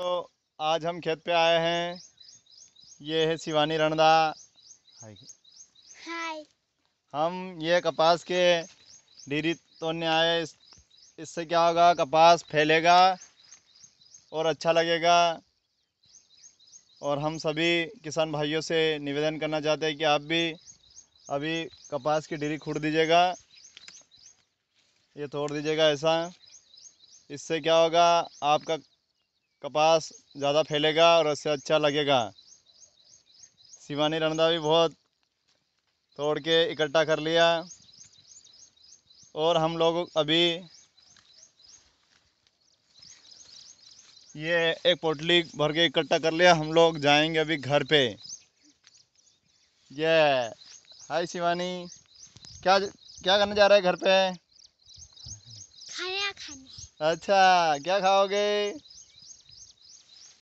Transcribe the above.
तो आज हम खेत पे आए हैं ये है शिवानी रणदा हाय हाय हम ये कपास के डेरी तोड़ने आए इस इससे क्या होगा कपास फैलेगा और अच्छा लगेगा और हम सभी किसान भाइयों से निवेदन करना चाहते हैं कि आप भी अभी कपास की डेरी खुड़ दीजिएगा ये तोड़ दीजिएगा ऐसा इससे क्या होगा आपका कपास ज़्यादा फैलेगा और उससे अच्छा लगेगा शिवानी रंधा भी बहुत तोड़ के इकट्ठा कर लिया और हम लोग अभी ये एक पोटली भर के इकट्ठा कर लिया हम लोग जाएंगे अभी घर पे ये हाय शिवानी क्या क्या करने जा रहा है घर पे खाना खाने अच्छा क्या खाओगे